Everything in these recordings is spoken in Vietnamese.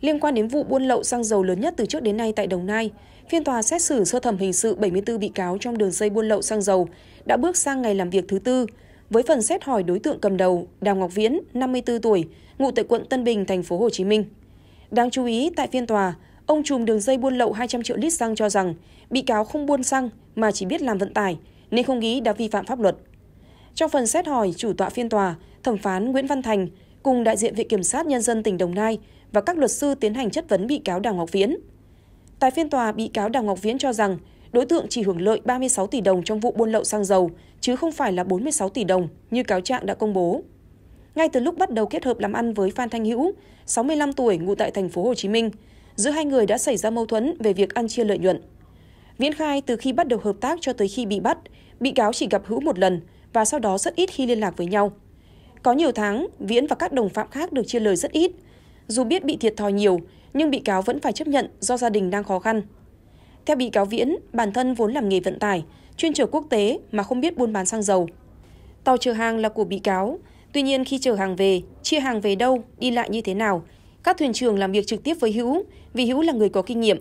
Liên quan đến vụ buôn lậu xăng dầu lớn nhất từ trước đến nay tại Đồng Nai, phiên tòa xét xử sơ thẩm hình sự 74 bị cáo trong đường dây buôn lậu xăng dầu đã bước sang ngày làm việc thứ tư với phần xét hỏi đối tượng cầm đầu Đào Ngọc Viễn, 54 tuổi, ngụ tại quận Tân Bình, thành phố Hồ Chí Minh. Đáng chú ý tại phiên tòa, ông trùm đường dây buôn lậu 200 triệu lít xăng cho rằng bị cáo không buôn xăng mà chỉ biết làm vận tải nên không nghĩ đã vi phạm pháp luật. Trong phần xét hỏi chủ tọa phiên tòa, thẩm phán Nguyễn Văn Thành cùng đại diện Viện Kiểm sát Nhân dân tỉnh Đồng Nai và các luật sư tiến hành chất vấn bị cáo Đào Ngọc Viễn. Tại phiên tòa, bị cáo Đào Ngọc Viễn cho rằng đối tượng chỉ hưởng lợi 36 tỷ đồng trong vụ buôn lậu xăng dầu, chứ không phải là 46 tỷ đồng như cáo trạng đã công bố. Ngay từ lúc bắt đầu kết hợp làm ăn với Phan Thanh Hữu, 65 tuổi, ngụ tại thành phố Hồ Chí Minh, giữa hai người đã xảy ra mâu thuẫn về việc ăn chia lợi nhuận. Viễn khai từ khi bắt đầu hợp tác cho tới khi bị bắt, bị cáo chỉ gặp Hữu một lần và sau đó rất ít khi liên lạc với nhau. Có nhiều tháng, Viễn và các đồng phạm khác được chia lời rất ít. Dù biết bị thiệt thòi nhiều, nhưng bị cáo vẫn phải chấp nhận do gia đình đang khó khăn. Theo bị cáo Viễn, bản thân vốn làm nghề vận tải, chuyên chở quốc tế mà không biết buôn bán xăng dầu. Tàu chở hàng là của bị cáo, tuy nhiên khi chở hàng về, chia hàng về đâu, đi lại như thế nào, các thuyền trưởng làm việc trực tiếp với Hữu vì Hữu là người có kinh nghiệm.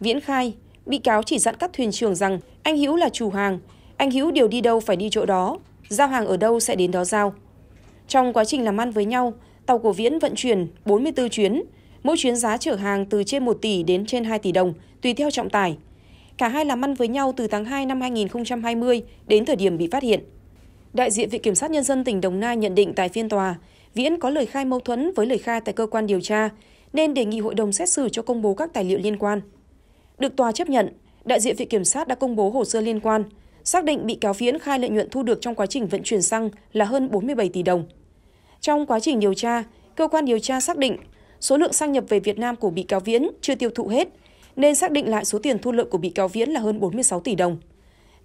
Viễn khai, bị cáo chỉ dặn các thuyền trưởng rằng anh Hữu là chủ hàng, anh Hữu điều đi đâu phải đi chỗ đó, giao hàng ở đâu sẽ đến đó giao. Trong quá trình làm ăn với nhau, tàu của Viễn vận chuyển 44 chuyến, mỗi chuyến giá chở hàng từ trên 1 tỷ đến trên 2 tỷ đồng, tùy theo trọng tải. Cả hai làm ăn với nhau từ tháng 2 năm 2020 đến thời điểm bị phát hiện. Đại diện Viện Kiểm sát Nhân dân tỉnh Đồng Nai nhận định tại phiên tòa, Viễn có lời khai mâu thuẫn với lời khai tại cơ quan điều tra, nên đề nghị hội đồng xét xử cho công bố các tài liệu liên quan. Được tòa chấp nhận, đại diện Viện Kiểm sát đã công bố hồ sơ liên quan, xác định bị cáo viễn khai lợi nhuận thu được trong quá trình vận chuyển xăng là hơn 47 tỷ đồng. Trong quá trình điều tra, cơ quan điều tra xác định số lượng xăng nhập về Việt Nam của bị cáo viễn chưa tiêu thụ hết, nên xác định lại số tiền thu lợi của bị cáo viễn là hơn 46 tỷ đồng.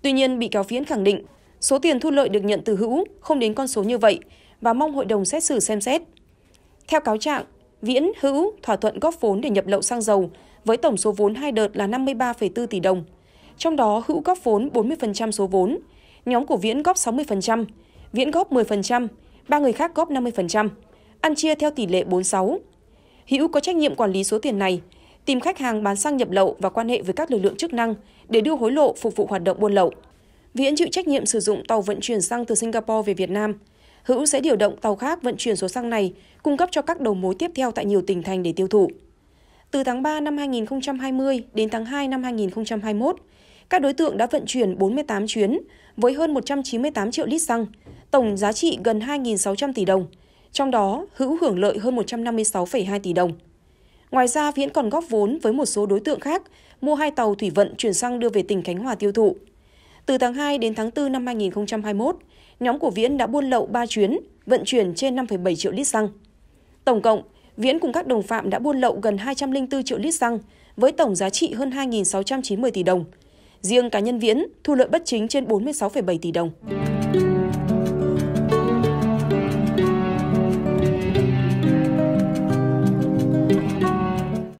Tuy nhiên, bị cáo viễn khẳng định số tiền thu lợi được nhận từ hữu không đến con số như vậy và mong hội đồng xét xử xem xét. Theo cáo trạng, Viễn, Hữu thỏa thuận góp vốn để nhập lậu xăng dầu với tổng số vốn hai đợt là 53,4 tỷ đồng trong đó Hữu góp vốn 40% số vốn, nhóm của Viễn góp 60%, Viễn góp 10%, ba người khác góp 50%, ăn chia theo tỷ lệ 46. Hữu có trách nhiệm quản lý số tiền này, tìm khách hàng bán xăng nhập lậu và quan hệ với các lực lượng chức năng để đưa hối lộ phục vụ hoạt động buôn lậu. Viễn chịu trách nhiệm sử dụng tàu vận chuyển xăng từ Singapore về Việt Nam. Hữu sẽ điều động tàu khác vận chuyển số xăng này cung cấp cho các đầu mối tiếp theo tại nhiều tỉnh thành để tiêu thụ. Từ tháng 3 năm 2020 đến tháng 2 năm 2021, các đối tượng đã vận chuyển 48 chuyến với hơn 198 triệu lít xăng, tổng giá trị gần 2.600 tỷ đồng, trong đó hữu hưởng lợi hơn 156,2 tỷ đồng. Ngoài ra, Viễn còn góp vốn với một số đối tượng khác mua hai tàu thủy vận chuyển xăng đưa về tỉnh Khánh Hòa tiêu thụ. Từ tháng 2 đến tháng 4 năm 2021, nhóm của Viễn đã buôn lậu 3 chuyến, vận chuyển trên 5,7 triệu lít xăng. Tổng cộng, Viễn cùng các đồng phạm đã buôn lậu gần 204 triệu lít xăng với tổng giá trị hơn 2.690 tỷ đồng, riêng cá nhân Viễn thu lợi bất chính trên 46,7 tỷ đồng.